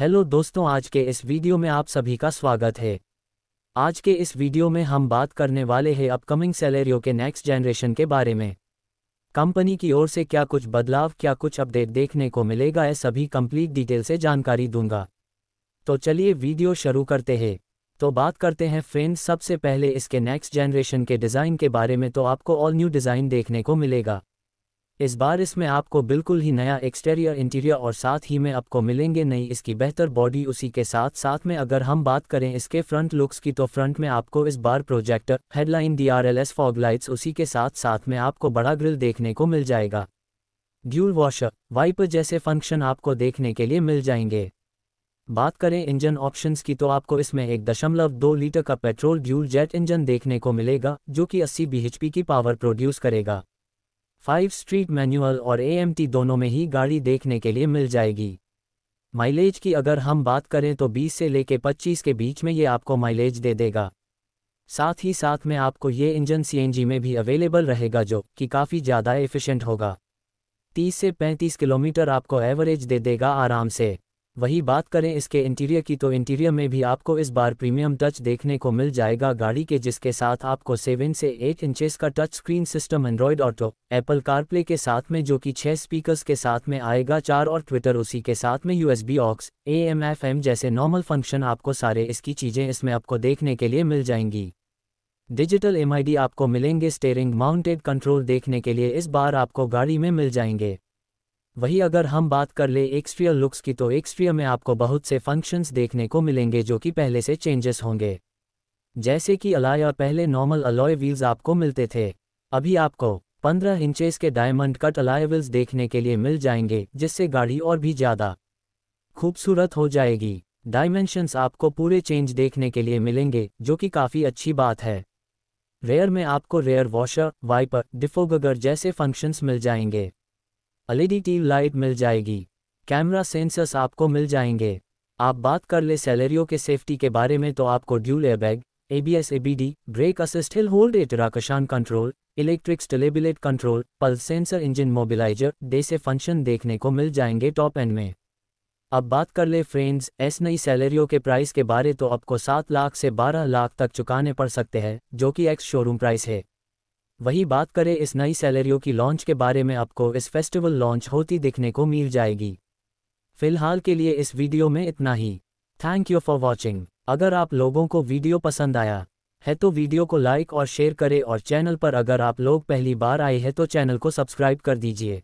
hello दोस्तों आज के इस वीडियो में आप सभी का स्वागत है आज के इस वीडियो में हम बात करने वाले हैं अपकमिंग सैलरियों के नेक्स्ट जनरेशन के बारे में कंपनी की ओर से क्या कुछ बदलाव क्या कुछ अपडेट देखने को मिलेगा यह सभी कंप्लीट डिटेल से जानकारी दूंगा तो चलिए वीडियो शुरू करते हैं तो बात करते हैं फ्रेंड सबसे पहले इसके नेक्स्ट जनरेशन के डिज़ाइन के बारे में तो आपको ऑल न्यू डिज़ाइन देखने को मिलेगा इस बार इसमें आपको बिल्कुल ही नया एक्सटेरियर इंटीरियर और साथ ही में आपको मिलेंगे नई इसकी बेहतर बॉडी उसी के साथ साथ में अगर हम बात करें इसके फ्रंट लुक्स की तो फ्रंट में आपको इस बार projector headline D R L S fog lights उसी के साथ साथ में आपको बड़ा ग्रिल देखने को मिल जाएगा ड्यूल वॉशर वाइपर जैसे फंक्शन आपको देखने के लिए मिल जाएंगे बात करें इंजन ऑप्शंस की तो आपको इसमें एक दशमलव दो लीटर का पेट्रोल ड्यूल जेट इंजन देखने को मिलेगा जो कि 80 बीएचपी की पावर प्रोड्यूस करेगा फाइव स्ट्रीट मैनुअल और एएमटी दोनों में ही गाड़ी देखने के लिए मिल जाएगी माइलेज की अगर हम बात करें तो 20 से लेके 25 के बीच में ये आपको माइलेज दे देगा साथ ही साथ में आपको ये इंजन सीएनजी में भी अवेलेबल रहेगा जो कि काफ़ी ज़्यादा एफिशिएंट होगा 30 से 35 किलोमीटर आपको एवरेज दे देगा आराम से वही बात करें इसके इंटीरियर की तो इंटीरियर में भी आपको इस बार प्रीमियम टच देखने को मिल जाएगा गाड़ी के जिसके साथ आपको सेवन से एट इंचेस का touch screen system Android auto Apple CarPlay के साथ में जो कि छह स्पीकर्स के साथ में आएगा चार और ट्विटर उसी के साथ में यूएसबी ऑक्स एएमएफएम जैसे नॉर्मल फंक्शन आपको सारे इसकी चीज़ें इसमें आपको देखने के लिए मिल जाएंगी डिजिटल एम आपको मिलेंगे स्टेयरिंग माउंटेड कंट्रोल देखने के लिए इस बार आपको गाड़ी में मिल जाएंगे वही अगर हम बात कर ले एक्सट्रिया लुक्स की तो एक्सट्रिया में आपको बहुत से फंक्शंस देखने को मिलेंगे जो कि पहले से चेंजेस होंगे जैसे कि अलाय और पहले नॉर्मल अलॉय व्हील्स आपको मिलते थे अभी आपको 15 इंचेस के डायमंड कट अलाय व्हील्स देखने के लिए मिल जाएंगे जिससे गाड़ी और भी ज़्यादा खूबसूरत हो जाएगी डायमेंशंस आपको पूरे चेंज देखने के लिए मिलेंगे जो कि काफ़ी अच्छी बात है रेयर में आपको रेयर वॉशर वाइपर डिफोगगर जैसे फंक्शंस मिल जाएंगे एलईडी ट्यूब लाइट मिल जाएगी कैमरा सेंसर्स आपको मिल जाएंगे आप बात कर ले सैलरियों के सेफ्टी के बारे में तो आपको dual airbag ABS ABD brake assist hill hold traction control electric stability control pulse sensor engine immobilizer जैसे फंक्शन देखने को मिल जाएंगे टॉप एंड में अब बात कर ले फ्रेंड्स एस नई सैलरियों के प्राइस के बारे तो आपको सात लाख से बारह लाख तक चुकाने पड़ सकते हैं जो कि एक्स शोरूम प्राइस है वही बात करें इस नई सैलरियों की लॉन्च के बारे में आपको इस फेस्टिवल लॉन्च होती देखने को मिल जाएगी फिलहाल के लिए इस वीडियो में इतना ही थैंक यू फॉर वॉचिंग अगर आप लोगों को वीडियो पसंद आया है तो वीडियो को लाइक और शेयर करें और चैनल पर अगर आप लोग पहली बार आए हैं तो चैनल को सब्सक्राइब कर दीजिए